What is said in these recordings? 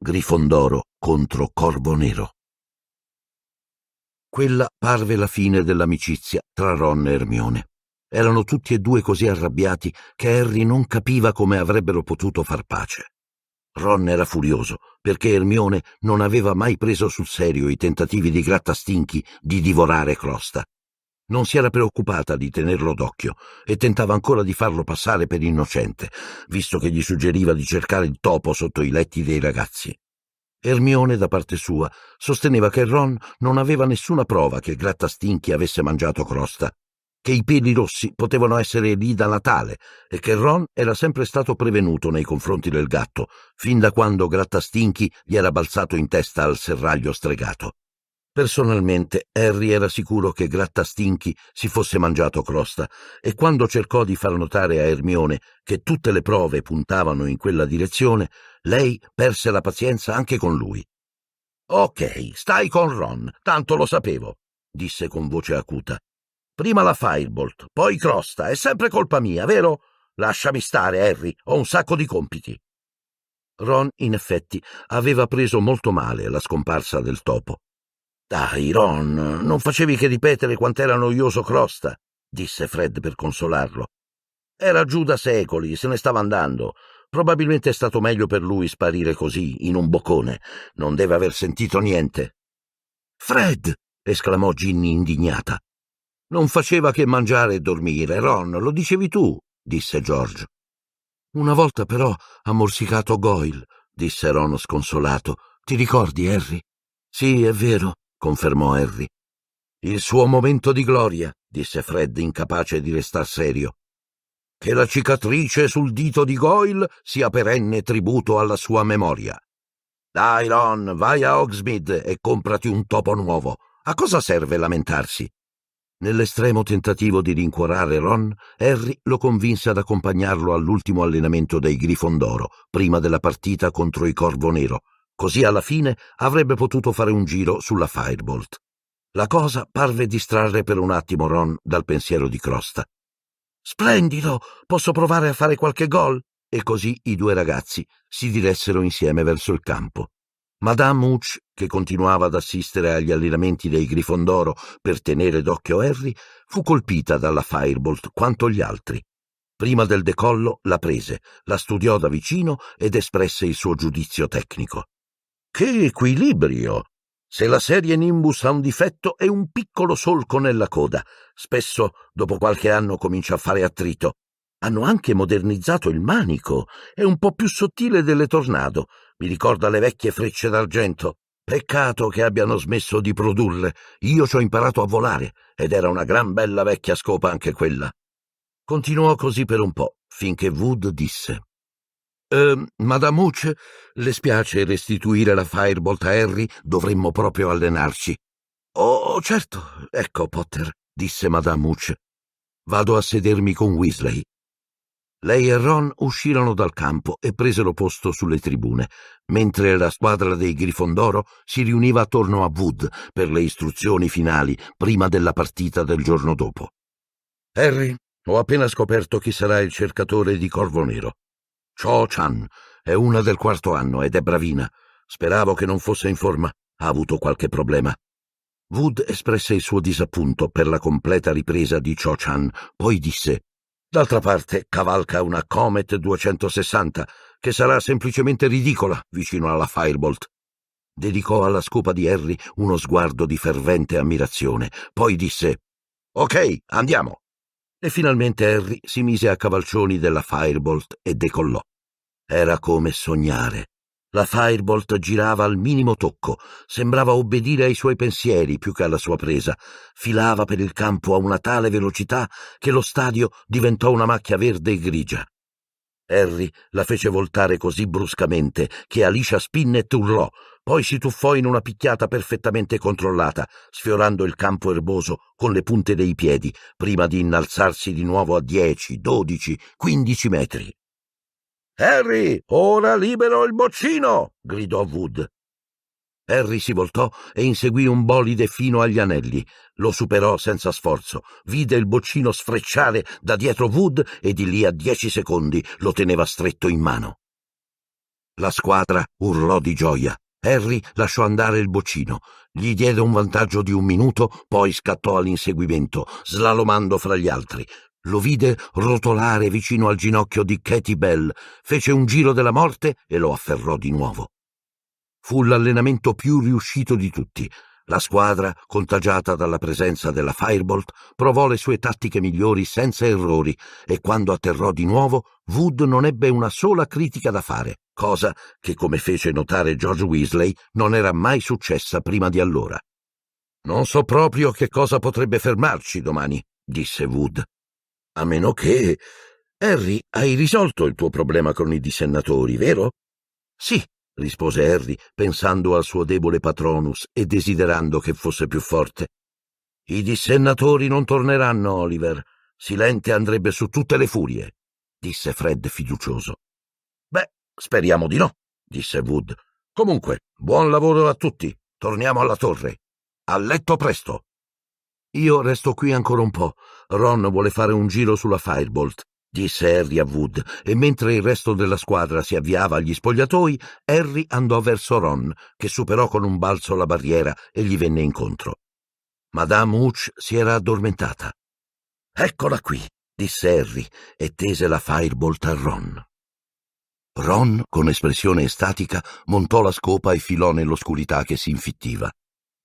Grifondoro contro Corvo Nero. Quella parve la fine dell'amicizia tra Ron e Ermione. Erano tutti e due così arrabbiati che Harry non capiva come avrebbero potuto far pace. Ron era furioso perché Ermione non aveva mai preso sul serio i tentativi di Grattastinchi di divorare Crosta non si era preoccupata di tenerlo d'occhio e tentava ancora di farlo passare per innocente, visto che gli suggeriva di cercare il topo sotto i letti dei ragazzi. Ermione, da parte sua, sosteneva che Ron non aveva nessuna prova che Grattastinchi avesse mangiato crosta, che i peli rossi potevano essere lì da Natale e che Ron era sempre stato prevenuto nei confronti del gatto, fin da quando Grattastinchi gli era balzato in testa al serraglio stregato. Personalmente, Harry era sicuro che Grattastinchi si fosse mangiato crosta e quando cercò di far notare a Ermione che tutte le prove puntavano in quella direzione, lei perse la pazienza anche con lui. Ok, stai con Ron, tanto lo sapevo, disse con voce acuta. Prima la Firebolt, poi crosta, è sempre colpa mia, vero? Lasciami stare, Harry, ho un sacco di compiti. Ron, in effetti, aveva preso molto male la scomparsa del topo. Dai, Ron, non facevi che ripetere quant'era noioso Crosta, disse Fred per consolarlo. Era giù da secoli, se ne stava andando. Probabilmente è stato meglio per lui sparire così, in un boccone. Non deve aver sentito niente. Fred! esclamò Ginny indignata. Non faceva che mangiare e dormire, Ron, lo dicevi tu, disse George. Una volta però ha morsicato Goyle, disse Ron sconsolato. Ti ricordi, Harry? Sì, è vero, confermò Harry. Il suo momento di gloria, disse Fred, incapace di restar serio. Che la cicatrice sul dito di Goyle sia perenne tributo alla sua memoria. Dai, Ron, vai a Hogsmeade e comprati un topo nuovo. A cosa serve lamentarsi? Nell'estremo tentativo di rincuorare Ron, Harry lo convinse ad accompagnarlo all'ultimo allenamento dei Grifondoro, prima della partita contro i Corvo Nero, Così alla fine avrebbe potuto fare un giro sulla Firebolt. La cosa parve distrarre per un attimo Ron dal pensiero di Crosta. Splendido! Posso provare a fare qualche gol? E così i due ragazzi si diressero insieme verso il campo. Madame Hooch, che continuava ad assistere agli allenamenti dei Grifondoro per tenere d'occhio Harry, fu colpita dalla Firebolt quanto gli altri. Prima del decollo la prese, la studiò da vicino ed espresse il suo giudizio tecnico. Che equilibrio! Se la serie Nimbus ha un difetto è un piccolo solco nella coda. Spesso, dopo qualche anno, comincia a fare attrito. Hanno anche modernizzato il manico. È un po' più sottile delle Tornado. Mi ricorda le vecchie frecce d'argento. Peccato che abbiano smesso di produrle. Io ci ho imparato a volare ed era una gran bella vecchia scopa anche quella. Continuò così per un po', finché Wood disse eh, Madame Hooch, le spiace restituire la Firebolt a Harry? Dovremmo proprio allenarci. Oh, certo, ecco, Potter, disse Madame Hooch. Vado a sedermi con Weasley. Lei e Ron uscirono dal campo e presero posto sulle tribune, mentre la squadra dei Grifondoro si riuniva attorno a Wood per le istruzioni finali prima della partita del giorno dopo. Harry, ho appena scoperto chi sarà il cercatore di Corvo Nero. Cho Chan è una del quarto anno ed è bravina. Speravo che non fosse in forma. Ha avuto qualche problema. Wood espresse il suo disappunto per la completa ripresa di Cho Chan, poi disse D'altra parte cavalca una Comet 260, che sarà semplicemente ridicola vicino alla Firebolt. Dedicò alla scopa di Harry uno sguardo di fervente ammirazione, poi disse Ok, andiamo. E finalmente Harry si mise a cavalcioni della Firebolt e decollò. Era come sognare. La Firebolt girava al minimo tocco, sembrava obbedire ai suoi pensieri più che alla sua presa, filava per il campo a una tale velocità che lo stadio diventò una macchia verde e grigia. Harry la fece voltare così bruscamente che Alicia Spinnet urlò, poi si tuffò in una picchiata perfettamente controllata, sfiorando il campo erboso con le punte dei piedi, prima di innalzarsi di nuovo a dieci, dodici, quindici metri. Harry, ora libero il boccino! gridò Wood. Harry si voltò e inseguì un bolide fino agli anelli. Lo superò senza sforzo. Vide il boccino sfrecciare da dietro Wood e di lì a dieci secondi lo teneva stretto in mano. La squadra urlò di gioia. Harry lasciò andare il boccino, gli diede un vantaggio di un minuto, poi scattò all'inseguimento, slalomando fra gli altri. Lo vide rotolare vicino al ginocchio di Katie Bell, fece un giro della morte e lo afferrò di nuovo. Fu l'allenamento più riuscito di tutti. La squadra, contagiata dalla presenza della Firebolt, provò le sue tattiche migliori senza errori e quando atterrò di nuovo, Wood non ebbe una sola critica da fare, cosa che, come fece notare George Weasley, non era mai successa prima di allora. Non so proprio che cosa potrebbe fermarci domani, disse Wood. A meno che... Harry, hai risolto il tuo problema con i dissennatori, vero? Sì, rispose Harry, pensando al suo debole patronus e desiderando che fosse più forte. I dissennatori non torneranno, Oliver. Silente andrebbe su tutte le furie, disse Fred fiducioso. Beh, speriamo di no, disse Wood. Comunque, buon lavoro a tutti. Torniamo alla torre. A letto presto. Io resto qui ancora un po'. Ron vuole fare un giro sulla Firebolt, disse Harry a Wood, e mentre il resto della squadra si avviava agli spogliatoi, Harry andò verso Ron, che superò con un balzo la barriera e gli venne incontro. Madame Hooch si era addormentata. Eccola qui, disse Harry e tese la Firebolt a Ron. Ron, con espressione estatica, montò la scopa e filò nell'oscurità che si infittiva.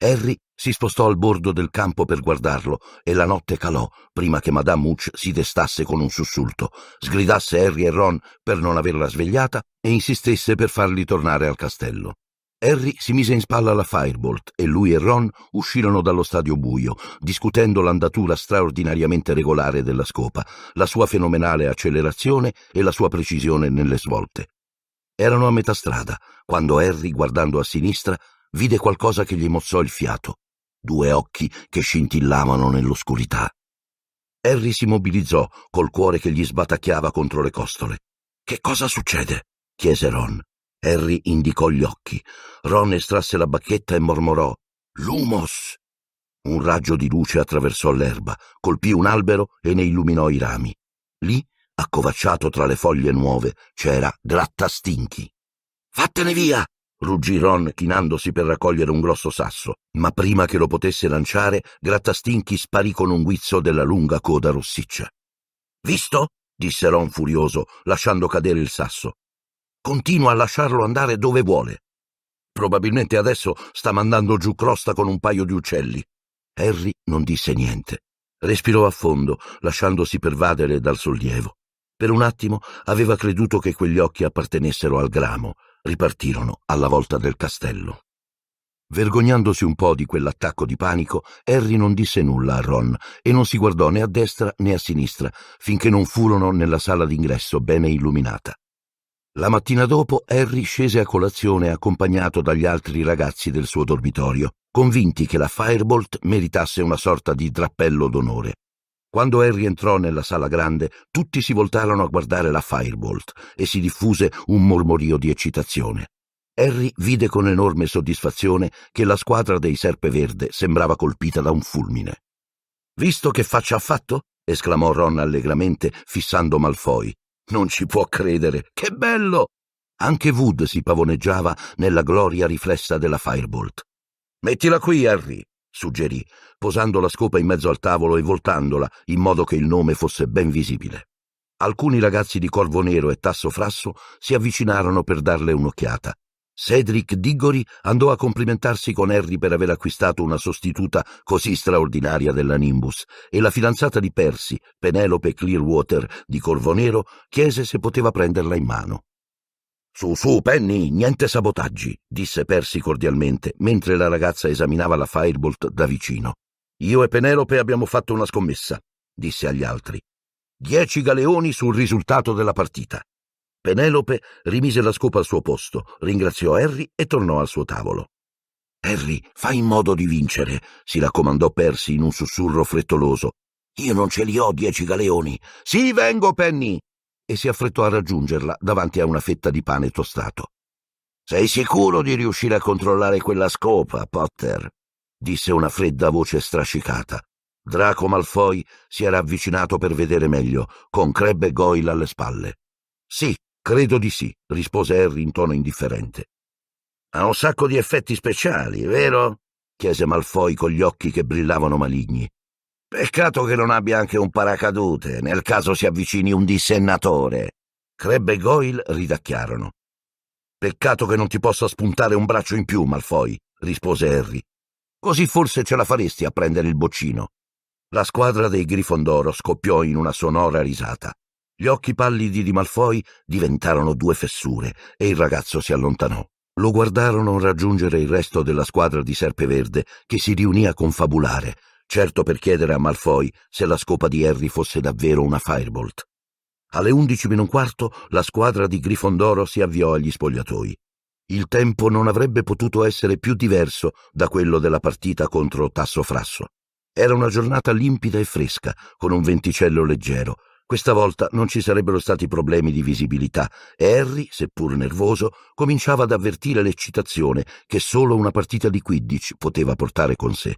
Harry si spostò al bordo del campo per guardarlo e la notte calò prima che Madame Hooch si destasse con un sussulto, sgridasse Harry e Ron per non averla svegliata e insistesse per farli tornare al castello. Harry si mise in spalla la Firebolt e lui e Ron uscirono dallo stadio buio, discutendo l'andatura straordinariamente regolare della scopa, la sua fenomenale accelerazione e la sua precisione nelle svolte. Erano a metà strada, quando Harry, guardando a sinistra, vide qualcosa che gli mozzò il fiato, due occhi che scintillavano nell'oscurità. Harry si mobilizzò, col cuore che gli sbatacchiava contro le costole. Che cosa succede? chiese Ron. Harry indicò gli occhi. Ron estrasse la bacchetta e mormorò Lumos! Un raggio di luce attraversò l'erba, colpì un albero e ne illuminò i rami. Lì, accovacciato tra le foglie nuove, c'era Grattastinchi. Vattene via! ruggì Ron chinandosi per raccogliere un grosso sasso, ma prima che lo potesse lanciare, Grattastinchi sparì con un guizzo della lunga coda rossiccia. Visto? disse Ron furioso, lasciando cadere il sasso. Continua a lasciarlo andare dove vuole. Probabilmente adesso sta mandando giù crosta con un paio di uccelli. Harry non disse niente. Respirò a fondo, lasciandosi pervadere dal sollievo. Per un attimo aveva creduto che quegli occhi appartenessero al gramo, ripartirono alla volta del castello. Vergognandosi un po' di quell'attacco di panico, Harry non disse nulla a Ron e non si guardò né a destra né a sinistra finché non furono nella sala d'ingresso bene illuminata. La mattina dopo Harry scese a colazione accompagnato dagli altri ragazzi del suo dormitorio, convinti che la Firebolt meritasse una sorta di drappello d'onore. Quando Harry entrò nella sala grande, tutti si voltarono a guardare la Firebolt e si diffuse un mormorio di eccitazione. Harry vide con enorme soddisfazione che la squadra dei Serpe Verde sembrava colpita da un fulmine. Visto che faccia ha fatto? esclamò Ron allegramente, fissando Malfoy. Non ci può credere. Che bello! Anche Wood si pavoneggiava nella gloria riflessa della Firebolt. Mettila qui, Harry, suggerì, posando la scopa in mezzo al tavolo e voltandola in modo che il nome fosse ben visibile. Alcuni ragazzi di Corvo Nero e Tasso Frasso si avvicinarono per darle un'occhiata. Cedric Diggory andò a complimentarsi con Harry per aver acquistato una sostituta così straordinaria della Nimbus e la fidanzata di Percy, Penelope Clearwater di Corvo Nero, chiese se poteva prenderla in mano. Su, su, Penny, niente sabotaggi, disse Percy cordialmente, mentre la ragazza esaminava la Firebolt da vicino. Io e Penelope abbiamo fatto una scommessa, disse agli altri. Dieci galeoni sul risultato della partita. Penelope rimise la scopa al suo posto, ringraziò Harry e tornò al suo tavolo. Harry, fai in modo di vincere, si raccomandò Percy in un sussurro frettoloso. Io non ce li ho dieci galeoni. Sì, vengo, Penny, e si affrettò a raggiungerla davanti a una fetta di pane tostato. Sei sicuro di riuscire a controllare quella scopa, Potter? disse una fredda voce strascicata. Draco Malfoy si era avvicinato per vedere meglio, con e Goyle alle spalle. Sì, credo di sì, rispose Harry in tono indifferente. Ha un sacco di effetti speciali, vero? chiese Malfoy con gli occhi che brillavano maligni. Peccato che non abbia anche un paracadute, nel caso si avvicini un dissennatore. Creb e Goyle ridacchiarono. Peccato che non ti possa spuntare un braccio in più, Malfoy, rispose Harry. Così forse ce la faresti a prendere il boccino. La squadra dei Grifondoro scoppiò in una sonora risata. Gli occhi pallidi di Malfoy diventarono due fessure e il ragazzo si allontanò. Lo guardarono raggiungere il resto della squadra di Serpeverde che si riunì a confabulare certo per chiedere a Malfoy se la scopa di Harry fosse davvero una Firebolt. Alle 11 meno un quarto la squadra di Grifondoro si avviò agli spogliatoi. Il tempo non avrebbe potuto essere più diverso da quello della partita contro Tasso Frasso. Era una giornata limpida e fresca, con un venticello leggero. Questa volta non ci sarebbero stati problemi di visibilità e Harry, seppur nervoso, cominciava ad avvertire l'eccitazione che solo una partita di Quidditch poteva portare con sé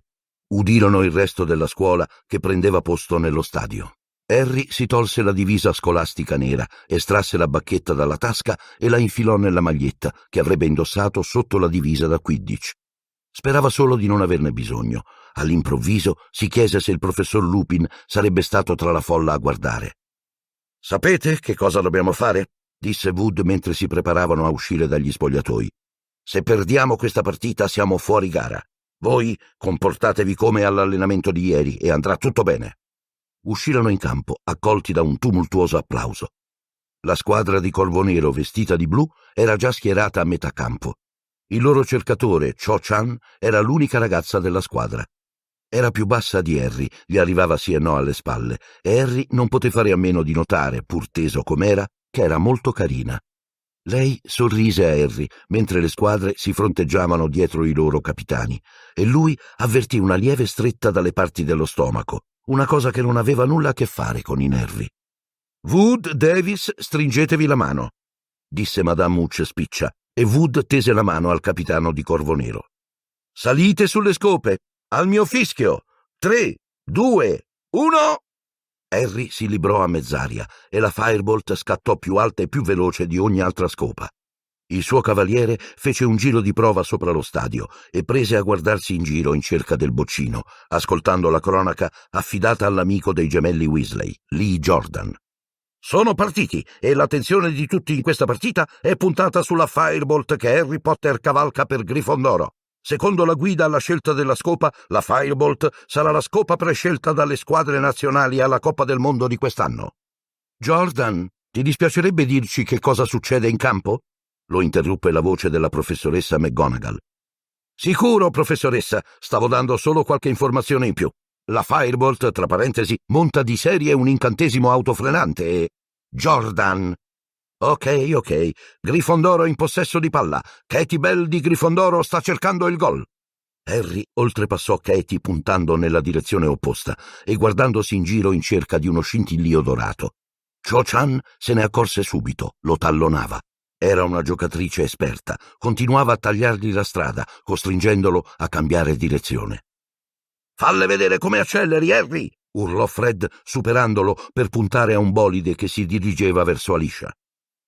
udirono il resto della scuola che prendeva posto nello stadio. Harry si tolse la divisa scolastica nera, estrasse la bacchetta dalla tasca e la infilò nella maglietta che avrebbe indossato sotto la divisa da Quidditch. Sperava solo di non averne bisogno. All'improvviso si chiese se il professor Lupin sarebbe stato tra la folla a guardare. Sapete che cosa dobbiamo fare? disse Wood mentre si preparavano a uscire dagli spogliatoi. Se perdiamo questa partita siamo fuori gara. Voi comportatevi come all'allenamento di ieri e andrà tutto bene. Uscirono in campo, accolti da un tumultuoso applauso. La squadra di Corvo Nero vestita di blu era già schierata a metà campo. Il loro cercatore, Cho Chan, era l'unica ragazza della squadra. Era più bassa di Harry, gli arrivava sì e no alle spalle, e Harry non poté fare a meno di notare, pur teso com'era, che era molto carina. Lei sorrise a Harry mentre le squadre si fronteggiavano dietro i loro capitani e lui avvertì una lieve stretta dalle parti dello stomaco, una cosa che non aveva nulla a che fare con i nervi. Wood, Davis, stringetevi la mano, disse Madame Hooch spiccia, e Wood tese la mano al capitano di Corvo Nero. Salite sulle scope, al mio fischio. Tre, due, uno. Harry si librò a mezz'aria e la Firebolt scattò più alta e più veloce di ogni altra scopa. Il suo cavaliere fece un giro di prova sopra lo stadio e prese a guardarsi in giro in cerca del boccino, ascoltando la cronaca affidata all'amico dei gemelli Weasley, Lee Jordan. Sono partiti e l'attenzione di tutti in questa partita è puntata sulla Firebolt che Harry Potter cavalca per Grifondoro. Secondo la guida alla scelta della scopa, la Firebolt sarà la scopa prescelta dalle squadre nazionali alla Coppa del Mondo di quest'anno. Jordan, ti dispiacerebbe dirci che cosa succede in campo? lo interruppe la voce della professoressa McGonagall. Sicuro, professoressa, stavo dando solo qualche informazione in più. La Firebolt, tra parentesi, monta di serie un incantesimo autofrenante e... Jordan, Ok, ok. Grifondoro in possesso di palla. Katie Bell di Grifondoro sta cercando il gol. Harry oltrepassò Katie puntando nella direzione opposta e guardandosi in giro in cerca di uno scintillio dorato. Cho Chan se ne accorse subito, lo tallonava. Era una giocatrice esperta, continuava a tagliargli la strada, costringendolo a cambiare direzione. Falle vedere come acceleri, Harry! urlò Fred, superandolo per puntare a un bolide che si dirigeva verso Alicia.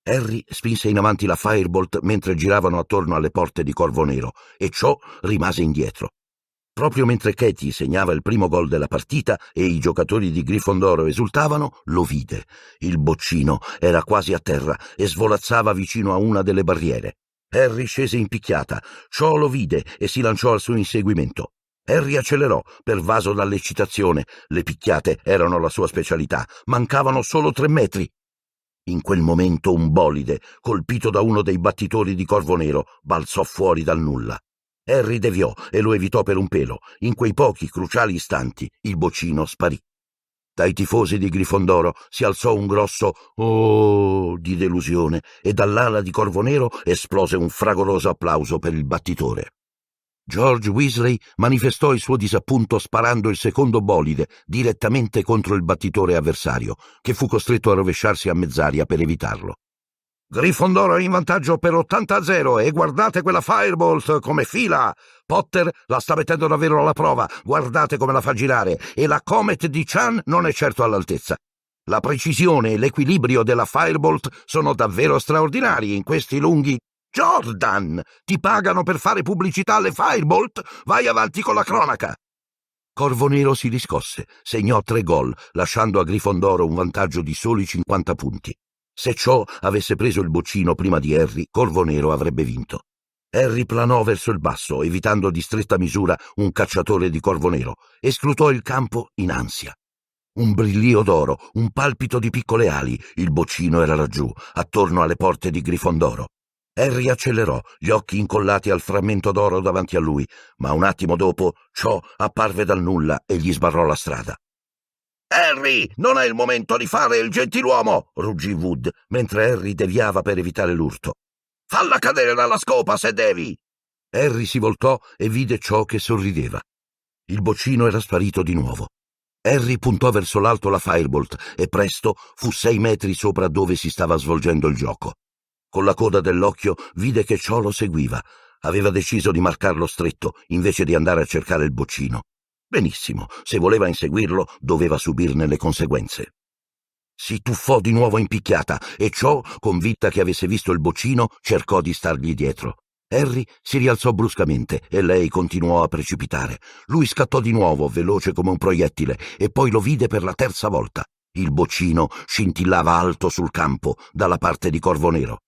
Harry spinse in avanti la Firebolt mentre giravano attorno alle porte di Corvo Nero e ciò rimase indietro. Proprio mentre Katie segnava il primo gol della partita e i giocatori di Grifondoro esultavano, lo vide. Il boccino era quasi a terra e svolazzava vicino a una delle barriere. Harry scese in picchiata. Ciò lo vide e si lanciò al suo inseguimento. Harry accelerò, pervaso dall'eccitazione. Le picchiate erano la sua specialità. Mancavano solo tre metri. In quel momento un bolide, colpito da uno dei battitori di Corvo Nero, balzò fuori dal nulla. Harry deviò e lo evitò per un pelo. In quei pochi cruciali istanti il bocino sparì. Dai tifosi di Grifondoro si alzò un grosso Oh di delusione e dall'ala di Corvo Nero esplose un fragoroso applauso per il battitore. George Weasley manifestò il suo disappunto sparando il secondo bolide direttamente contro il battitore avversario, che fu costretto a rovesciarsi a mezz'aria per evitarlo. Grifondoro è in vantaggio per 80-0 e guardate quella Firebolt come fila! Potter la sta mettendo davvero alla prova, guardate come la fa girare e la Comet di Chan non è certo all'altezza. La precisione e l'equilibrio della Firebolt sono davvero straordinari in questi lunghi Jordan! Ti pagano per fare pubblicità alle Firebolt? Vai avanti con la cronaca! Corvo Nero si riscosse, segnò tre gol, lasciando a Grifondoro un vantaggio di soli 50 punti. Se ciò avesse preso il boccino prima di Harry, Corvo Nero avrebbe vinto. Harry planò verso il basso, evitando di stretta misura un cacciatore di Corvo Nero, e scrutò il campo in ansia. Un brillio d'oro, un palpito di piccole ali, il boccino era laggiù, attorno alle porte di Grifondoro. Harry accelerò, gli occhi incollati al frammento d'oro davanti a lui, ma un attimo dopo ciò apparve dal nulla e gli sbarrò la strada. Harry, non è il momento di fare il gentiluomo, ruggì Wood, mentre Harry deviava per evitare l'urto. Falla cadere dalla scopa se devi. Harry si voltò e vide ciò che sorrideva. Il boccino era sparito di nuovo. Harry puntò verso l'alto la Firebolt e presto fu sei metri sopra dove si stava svolgendo il gioco. Con la coda dell'occhio vide che ciò lo seguiva. Aveva deciso di marcarlo stretto invece di andare a cercare il boccino. Benissimo, se voleva inseguirlo doveva subirne le conseguenze. Si tuffò di nuovo in picchiata e ciò, convinta che avesse visto il boccino, cercò di stargli dietro. Harry si rialzò bruscamente e lei continuò a precipitare. Lui scattò di nuovo, veloce come un proiettile, e poi lo vide per la terza volta. Il boccino scintillava alto sul campo, dalla parte di Corvo Nero.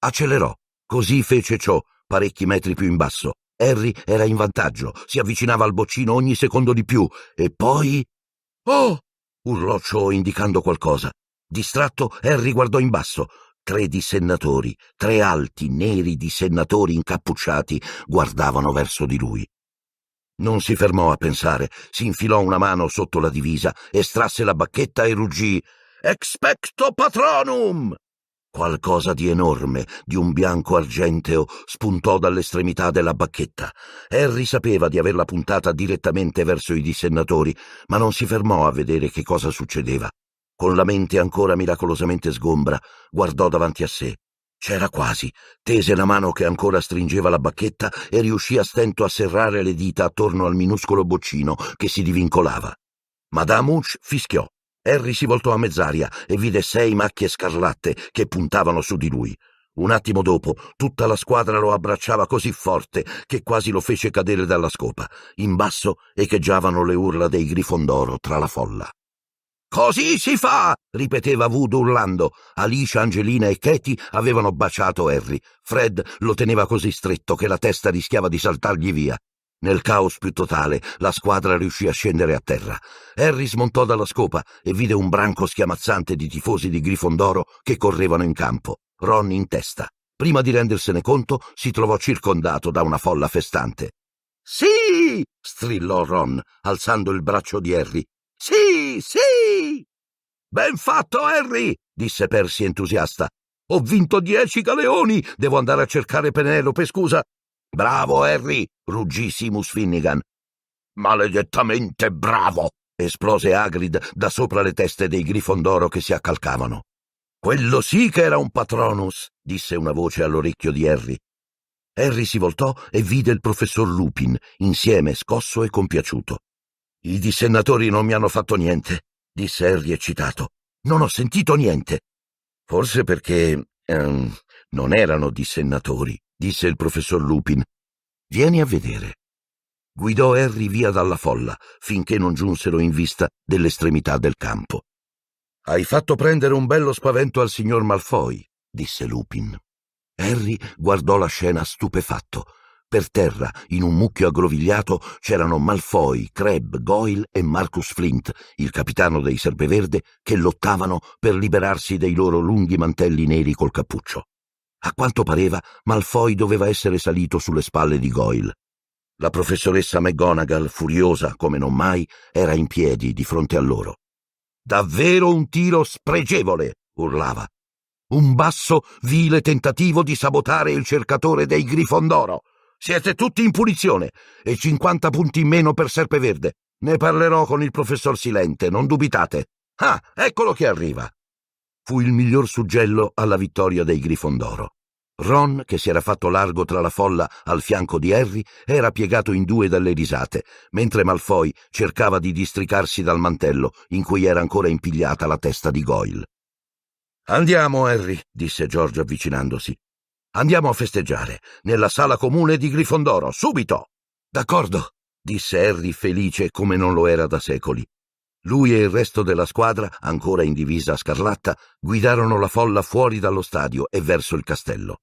Accelerò. Così fece ciò, parecchi metri più in basso. Harry era in vantaggio, si avvicinava al boccino ogni secondo di più, e poi. Oh! urlò ciò indicando qualcosa. Distratto, Harry guardò in basso. Tre dissennatori, tre alti, neri dissennatori incappucciati, guardavano verso di lui. Non si fermò a pensare, si infilò una mano sotto la divisa, estrasse la bacchetta e ruggì Expecto patronum! Qualcosa di enorme, di un bianco argenteo, spuntò dall'estremità della bacchetta. Harry sapeva di averla puntata direttamente verso i dissennatori, ma non si fermò a vedere che cosa succedeva. Con la mente ancora miracolosamente sgombra, guardò davanti a sé. C'era quasi. Tese la mano che ancora stringeva la bacchetta e riuscì a stento a serrare le dita attorno al minuscolo boccino che si divincolava. Madame Hunch fischiò. Harry si voltò a mezz'aria e vide sei macchie scarlatte che puntavano su di lui. Un attimo dopo, tutta la squadra lo abbracciava così forte che quasi lo fece cadere dalla scopa. In basso echeggiavano le urla dei Grifondoro tra la folla. Così si fa! ripeteva Wood urlando. Alicia, Angelina e Katie avevano baciato Harry. Fred lo teneva così stretto che la testa rischiava di saltargli via. Nel caos più totale, la squadra riuscì a scendere a terra. Harry smontò dalla scopa e vide un branco schiamazzante di tifosi di Grifondoro che correvano in campo, Ron in testa. Prima di rendersene conto, si trovò circondato da una folla festante. Sì! strillò Ron, alzando il braccio di Harry. Sì, sì! Ben fatto, Harry! disse Percy entusiasta. Ho vinto dieci galeoni! Devo andare a cercare Penelope, scusa! Bravo, Harry! ruggì Simus Finnegan. Maledettamente bravo! esplose Hagrid da sopra le teste dei Grifondoro che si accalcavano. Quello sì che era un patronus! disse una voce all'orecchio di Harry. Harry si voltò e vide il professor Lupin, insieme scosso e compiaciuto. I dissennatori non mi hanno fatto niente, disse Harry eccitato. Non ho sentito niente. Forse perché ehm, non erano dissennatori, disse il professor Lupin. Vieni a vedere. Guidò Harry via dalla folla finché non giunsero in vista dell'estremità del campo. Hai fatto prendere un bello spavento al signor Malfoy, disse Lupin. Harry guardò la scena stupefatto. Per terra, in un mucchio aggrovigliato, c'erano Malfoy, Crab, Goyle e Marcus Flint, il capitano dei Serpeverde, che lottavano per liberarsi dei loro lunghi mantelli neri col cappuccio. A quanto pareva, Malfoy doveva essere salito sulle spalle di Goyle. La professoressa McGonagall, furiosa come non mai, era in piedi di fronte a loro. Davvero un tiro spregevole! urlava. Un basso, vile tentativo di sabotare il cercatore dei Grifondoro. Siete tutti in punizione e 50 punti in meno per Serpeverde. Ne parlerò con il professor Silente, non dubitate. Ah, eccolo che arriva. Fu il miglior suggello alla vittoria dei Grifondoro. Ron, che si era fatto largo tra la folla al fianco di Harry, era piegato in due dalle risate, mentre Malfoy cercava di districarsi dal mantello in cui era ancora impigliata la testa di Goyle. Andiamo, Harry, disse George avvicinandosi. Andiamo a festeggiare, nella sala comune di Grifondoro, subito! D'accordo, disse Harry felice come non lo era da secoli. Lui e il resto della squadra, ancora in divisa scarlatta, guidarono la folla fuori dallo stadio e verso il castello.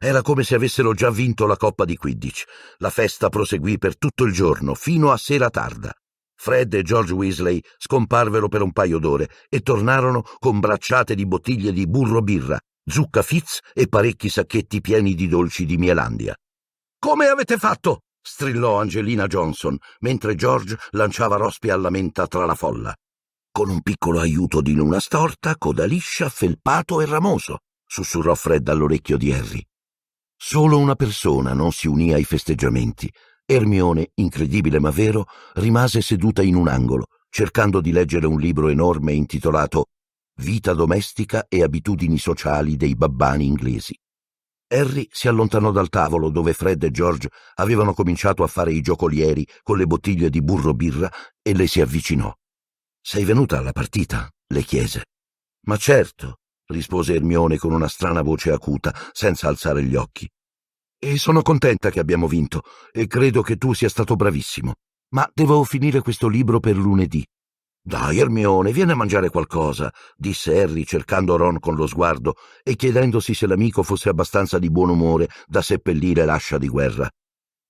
Era come se avessero già vinto la Coppa di Quidditch. La festa proseguì per tutto il giorno, fino a sera tarda. Fred e George Weasley scomparvero per un paio d'ore e tornarono con bracciate di bottiglie di burro birra, zucca fizz e parecchi sacchetti pieni di dolci di Mielandia. Come avete fatto? strillò Angelina Johnson, mentre George lanciava rospi alla menta tra la folla. Con un piccolo aiuto di luna storta, coda liscia, felpato e ramoso, sussurrò Fred all'orecchio di Harry. Solo una persona non si unì ai festeggiamenti. Ermione, incredibile ma vero, rimase seduta in un angolo, cercando di leggere un libro enorme intitolato Vita domestica e abitudini sociali dei babbani inglesi. Harry si allontanò dal tavolo dove Fred e George avevano cominciato a fare i giocolieri con le bottiglie di burro birra e le si avvicinò. Sei venuta alla partita? le chiese. Ma certo, rispose Ermione con una strana voce acuta, senza alzare gli occhi. E sono contenta che abbiamo vinto, e credo che tu sia stato bravissimo. Ma devo finire questo libro per lunedì. Dai, Ermione, vieni a mangiare qualcosa, disse Harry cercando Ron con lo sguardo e chiedendosi se l'amico fosse abbastanza di buon umore da seppellire l'ascia di guerra.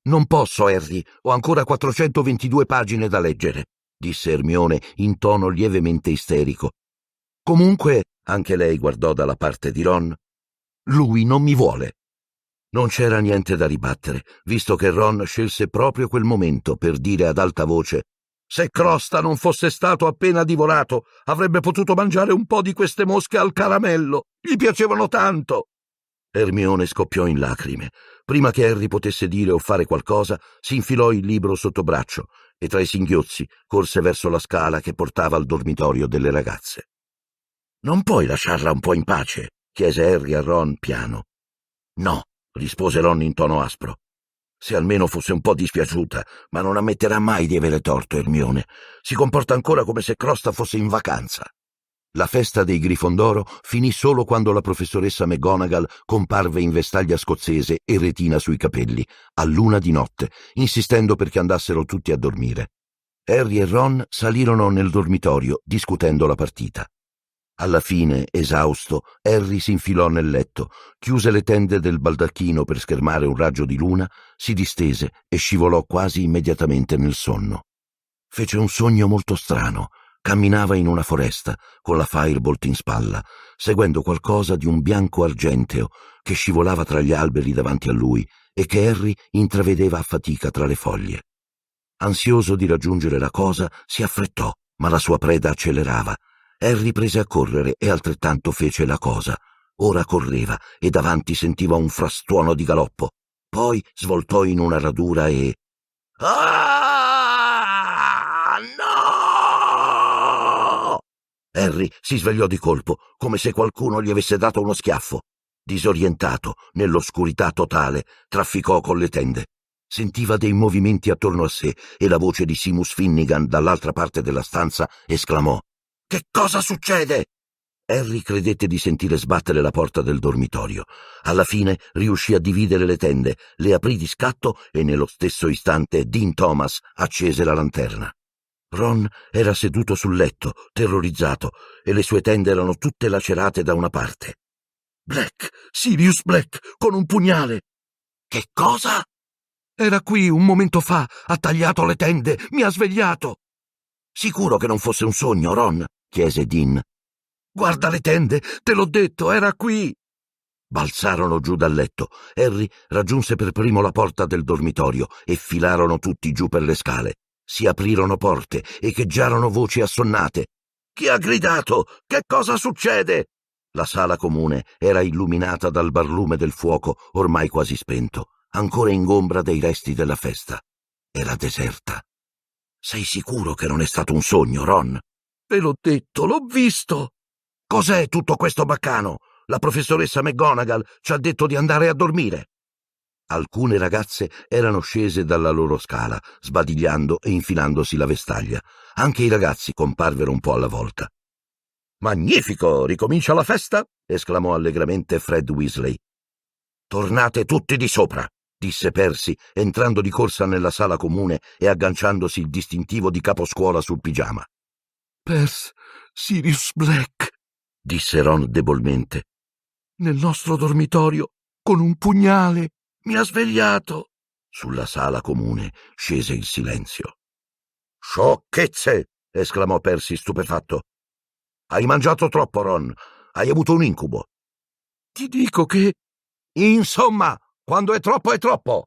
Non posso, Harry, ho ancora 422 pagine da leggere, disse Ermione in tono lievemente isterico. Comunque, anche lei guardò dalla parte di Ron. Lui non mi vuole. Non c'era niente da ribattere, visto che Ron scelse proprio quel momento per dire ad alta voce Se Crosta non fosse stato appena divorato, avrebbe potuto mangiare un po' di queste mosche al caramello. Gli piacevano tanto. Ermione scoppiò in lacrime. Prima che Harry potesse dire o fare qualcosa, si infilò il libro sotto braccio e tra i singhiozzi corse verso la scala che portava al dormitorio delle ragazze. Non puoi lasciarla un po' in pace? chiese Harry a Ron piano. No, rispose Ron in tono aspro. Se almeno fosse un po' dispiaciuta, ma non ammetterà mai di avere torto Ermione. Si comporta ancora come se Crosta fosse in vacanza. La festa dei Grifondoro finì solo quando la professoressa McGonagall comparve in vestaglia scozzese e retina sui capelli, a luna di notte, insistendo perché andassero tutti a dormire. Harry e Ron salirono nel dormitorio discutendo la partita. Alla fine, esausto, Harry si infilò nel letto, chiuse le tende del baldacchino per schermare un raggio di luna, si distese e scivolò quasi immediatamente nel sonno. Fece un sogno molto strano. Camminava in una foresta, con la firebolt in spalla, seguendo qualcosa di un bianco argenteo che scivolava tra gli alberi davanti a lui e che Harry intravedeva a fatica tra le foglie. Ansioso di raggiungere la cosa, si affrettò, ma la sua preda accelerava Harry prese a correre e altrettanto fece la cosa. Ora correva e davanti sentiva un frastuono di galoppo. Poi svoltò in una radura e. Ah! No! Harry si svegliò di colpo, come se qualcuno gli avesse dato uno schiaffo. Disorientato, nell'oscurità totale, trafficò con le tende. Sentiva dei movimenti attorno a sé e la voce di Simus Finnigan dall'altra parte della stanza esclamò che cosa succede? Harry credette di sentire sbattere la porta del dormitorio. Alla fine riuscì a dividere le tende, le aprì di scatto e nello stesso istante Dean Thomas accese la lanterna. Ron era seduto sul letto, terrorizzato, e le sue tende erano tutte lacerate da una parte. Black, Sirius Black, con un pugnale. Che cosa? Era qui un momento fa, ha tagliato le tende, mi ha svegliato. Sicuro che non fosse un sogno, Ron? chiese Dean. Guarda le tende, te l'ho detto, era qui. Balzarono giù dal letto. Harry raggiunse per primo la porta del dormitorio e filarono tutti giù per le scale. Si aprirono porte, echeggiarono voci assonnate. Chi ha gridato? Che cosa succede? La sala comune era illuminata dal barlume del fuoco, ormai quasi spento, ancora ingombra dei resti della festa. Era deserta. Sei sicuro che non è stato un sogno, Ron? Ve l'ho detto, l'ho visto. Cos'è tutto questo baccano? La professoressa McGonagall ci ha detto di andare a dormire. Alcune ragazze erano scese dalla loro scala, sbadigliando e infilandosi la vestaglia. Anche i ragazzi comparvero un po' alla volta. Magnifico! Ricomincia la festa! esclamò allegramente Fred Weasley. Tornate tutti di sopra! disse Percy, entrando di corsa nella sala comune e agganciandosi il distintivo di caposcuola sul pigiama. Pers, Sirius Black, disse Ron debolmente. Nel nostro dormitorio, con un pugnale, mi ha svegliato. Sulla sala comune scese il silenzio. Sciocchezze! esclamò Percy stupefatto. Hai mangiato troppo, Ron. Hai avuto un incubo. Ti dico che. Insomma, quando è troppo è troppo.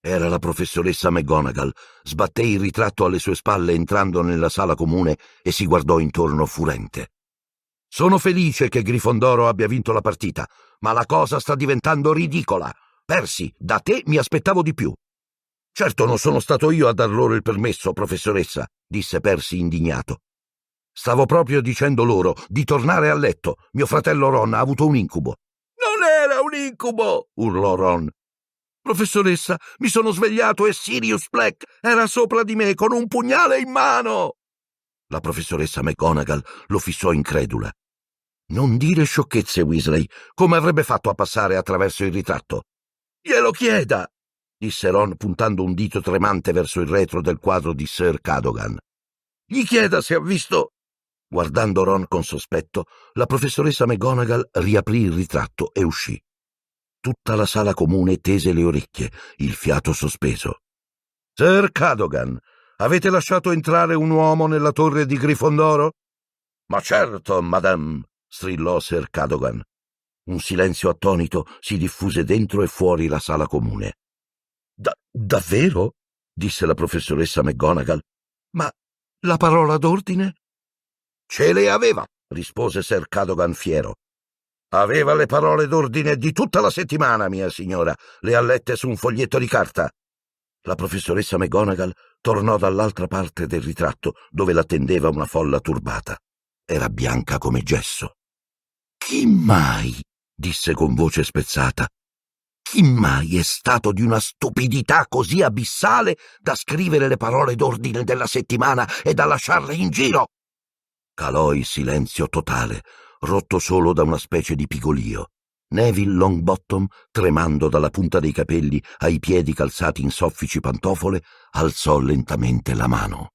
Era la professoressa McGonagall. Sbatté il ritratto alle sue spalle entrando nella sala comune e si guardò intorno furente. Sono felice che Grifondoro abbia vinto la partita, ma la cosa sta diventando ridicola. Persi, da te mi aspettavo di più. Certo non sono stato io a dar loro il permesso, professoressa, disse Persi indignato. Stavo proprio dicendo loro di tornare a letto. Mio fratello Ron ha avuto un incubo. Non era un incubo, urlò Ron. Professoressa, mi sono svegliato e Sirius Black era sopra di me con un pugnale in mano. La professoressa McGonagall lo fissò incredula. Non dire sciocchezze, Weasley. Come avrebbe fatto a passare attraverso il ritratto? Glielo chieda! disse Ron puntando un dito tremante verso il retro del quadro di Sir Cadogan. Gli chieda se ha visto. Guardando Ron con sospetto, la professoressa McGonagall riaprì il ritratto e uscì. Tutta la sala comune tese le orecchie, il fiato sospeso. Sir Cadogan, avete lasciato entrare un uomo nella torre di Grifondoro? Ma certo, madame, strillò Sir Cadogan. Un silenzio attonito si diffuse dentro e fuori la sala comune. Da- davvero? disse la professoressa McGonagall. Ma la parola d'ordine? Ce le aveva, rispose Sir Cadogan fiero. Aveva le parole d'ordine di tutta la settimana, mia signora. Le ha lette su un foglietto di carta. La professoressa McGonagall tornò dall'altra parte del ritratto, dove l'attendeva una folla turbata. Era bianca come gesso. Chi mai, disse con voce spezzata, chi mai è stato di una stupidità così abissale da scrivere le parole d'ordine della settimana e da lasciarle in giro? Calò il silenzio totale rotto solo da una specie di pigolio. Neville Longbottom, tremando dalla punta dei capelli ai piedi calzati in soffici pantofole, alzò lentamente la mano.